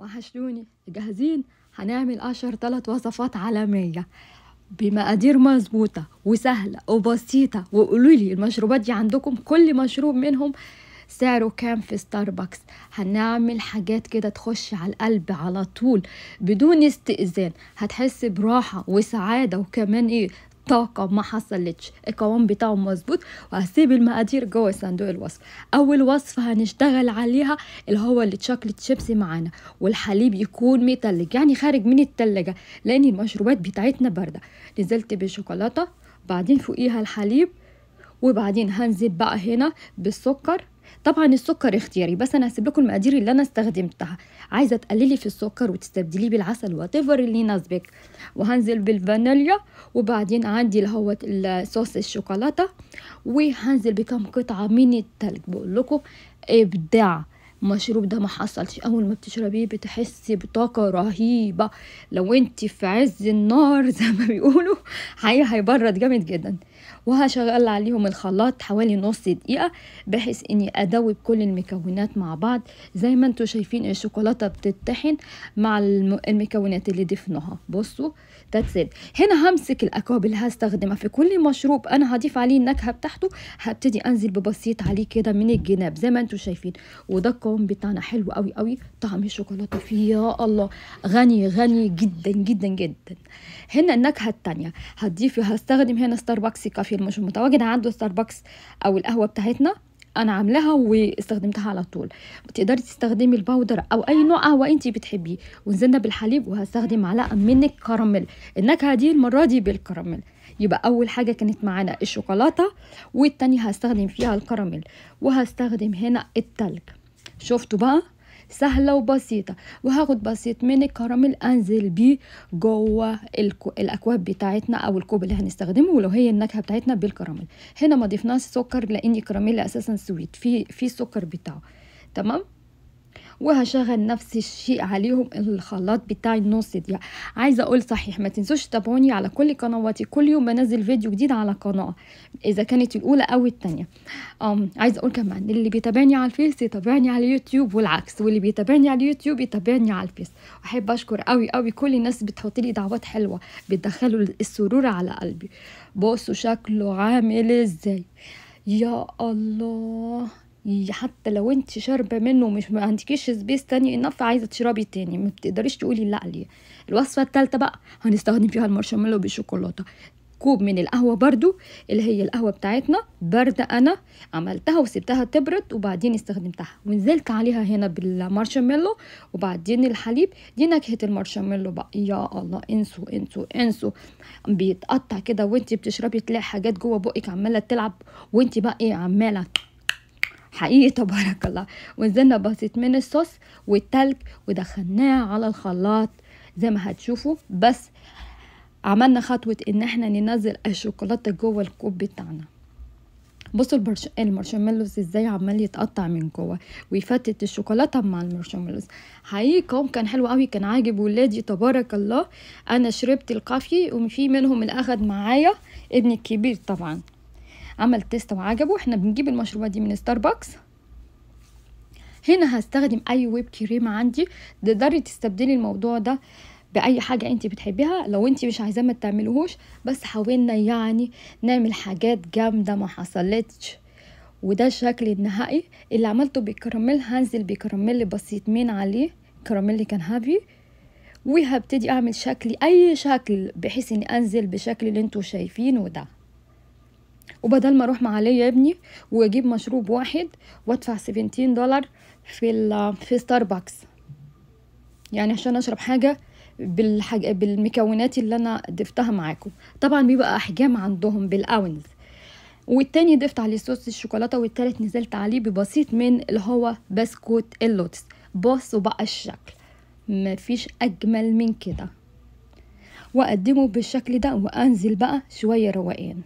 وحشتوني جاهزين هنعمل اشهر ثلاث وصفات عالميه بمقادير مظبوطه وسهله وبسيطه وقولوا لي المشروبات دي عندكم كل مشروب منهم سعره كام في ستاربكس هنعمل حاجات كده تخش على القلب على طول بدون استئذان هتحس براحه وسعاده وكمان ايه طاقة ما حصلتش القوام بتاعه مظبوط وهسيب المقادير جوه صندوق الوصف أول وصفة هنشتغل عليها اللي هو التشوكلت شيبسي معانا والحليب يكون متلج يعني خارج من التلاجة لأن المشروبات بتاعتنا باردة نزلت بالشوكولاتة بعدين فوقيها الحليب وبعدين هنزل بقى هنا بالسكر طبعا السكر اختياري بس انا هسيب لكم المقادير اللي انا استخدمتها عايزه تقللي في السكر وتستبدليه بالعسل وات اللي يناسبك وهنزل بالفانيليا وبعدين عندي اللي هو الصوص الشوكولاته وهنزل بكم قطعه من التلج بقول لكم ابداع المشروب ده ما حصلش اول ما بتشربيه بتحسي بطاقه رهيبه لو انت في عز النار زي ما بيقولوا حقيقه هيبرد جامد جدا وهشغل عليهم الخلاط حوالي نص دقيقة بحيث اني ادوب كل المكونات مع بعض زي ما انتوا شايفين الشوكولاتة بتتطحن مع المكونات اللي ضفناها بصوا ذاتس هنا همسك الاكواب اللي هستخدمها في كل مشروب انا هضيف عليه النكهة بتاعته هبتدي انزل ببسيط عليه كده من الجناب زي ما انتوا شايفين وده القوام بتاعنا حلو قوي قوي طعم الشوكولاتة فيه يا الله غني غني جدا جدا جدا هنا النكهة التانية هضيف هستخدم هنا ستاربكس كوفي كافي مش متواجد عنده ستاربكس او القهوه بتاعتنا انا عاملاها واستخدمتها على طول بتقدري تستخدمي الباودر او اي نوع قهوه انت بتحبيه ونزلنا بالحليب وهستخدم معلقه من الكراميل النكهه دي المره دي بالكراميل يبقى اول حاجه كانت معانا الشوكولاته والتانية هستخدم فيها الكراميل وهستخدم هنا التلج شفتوا بقى سهلة وبسيطة وهاخد بسيط من الكراميل انزل بيه جوه الاكواب بتاعتنا او الكوب اللي هنستخدمه ولو هي النكهة بتاعتنا بالكراميل هنا ما ضفناش سكر لان الكراميل اساسا سويت في في السكر بتاعه تمام وهشغل نفس الشيء عليهم الخلاط بتاع النص دي عايزه اقول صحيح ما تنسوش تتابعوني على كل قنواتي كل يوم بنزل فيديو جديد على قناه اذا كانت الاولى او الثانيه عايزه اقول كمان اللي بيتابعني على الفيس يتابعني على اليوتيوب والعكس واللي بيتابعني على اليوتيوب يتابعني على الفيس احب اشكر قوي قوي كل الناس بتحط لي دعوات حلوه بتدخلوا السرور على قلبي بصوا شكله عامل ازاي يا الله حتى لو انت شاربه منه ومش ما عندكيش سبيس تاني انف عايزه تشربي تاني ما بتقدريش تقولي لا ليه الوصفه الثالثه بقى هنستخدم فيها المارشميلو بالشوكولاته كوب من القهوه برضو اللي هي القهوه بتاعتنا بارده انا عملتها وسبتها تبرد وبعدين استخدمتها ونزلت عليها هنا بالمارشميلو وبعدين الحليب دي نكهه المارشميلو بقى يا الله انسوا انسوا انسوا بيتقطع كده وانت بتشربي تلاقي حاجات جوه بقك عماله تلعب وانت بقى ايه عماله حقيقي تبارك الله ونزلنا بسيط من الصوص والتلج ودخلناه على الخلاط زي ما هتشوفوا بس عملنا خطوة ان احنا ننزل الشوكولاتة جوه الكوب بتاعنا بصوا البرش... المارشميلوز ازاي عمال يتقطع من جوه ويفتت الشوكولاته مع المارشميلوز حقيقي قوم كان حلو قوي كان عاجب ولادي تبارك الله انا شربت الكافي وفي منهم اللي اخد معايا ابني الكبير طبعا عمل تيست وعجبه احنا بنجيب المشروبات دي من ستاربكس هنا هستخدم اي ويب كريم عندي تقدري تستبدلي الموضوع ده باي حاجه انت بتحبيها لو انت مش عايزاه ما تعملوهوش بس حاولنا يعني نعمل حاجات جامده ما حصلتش وده الشكل النهائي اللي عملته بالكراميل هنزل بكراميل بسيط من عليه كراميل كان هابي وهبتدي اعمل شكلي اي شكل بحيث اني انزل بشكل اللي انتوا شايفينه ده وبدل ما اروح علي يا ابني واجيب مشروب واحد وادفع 17 دولار في في ستاربكس يعني عشان اشرب حاجه بالحاجة بالمكونات اللي انا ضفتها معاكم طبعا بيبقى احجام عندهم بالاونز والتاني ضفت عليه صوص الشوكولاته والتالت نزلت عليه ببسيط من اللي هو بسكوت اللوتس بصوا بقى الشكل مفيش اجمل من كده واقدمه بالشكل ده وانزل بقى شويه روقان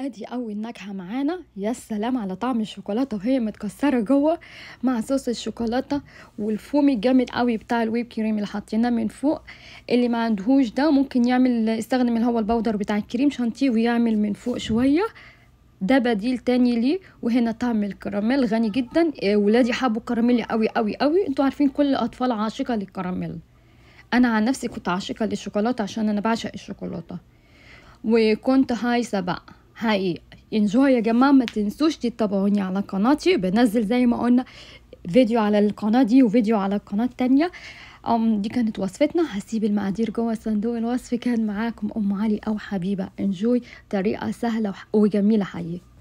ادي اول نكهه معانا يا سلام على طعم الشوكولاته وهي متكسره جوه مع صوص الشوكولاته والفوم الجامد قوي بتاع الويب كريم اللي حطيناه من فوق اللي ما عندهوش ده ممكن يعمل يستخدم اللي هو البودر بتاع الكريم شانتيه ويعمل من فوق شويه ده بديل تاني ليه وهنا طعم الكراميل غني جدا آه، ولادي حبوا الكراميل قوي قوي قوي انتوا عارفين كل الاطفال عاشقه للكراميل انا عن نفسي كنت عاشقه للشوكولاته عشان انا بعشق الشوكولاته وكنت هايسه بقى حقيقي انجوي يا جماعة ما تنسوش تتابعوني على قناتي بنزل زي ما قلنا فيديو على القناة دي وفيديو على القناة التانية أم دي كانت وصفتنا هسيب المقادير جوه صندوق الوصف كان معاكم أم علي أو حبيبة انجوي طريقة سهلة وجميلة حقيقي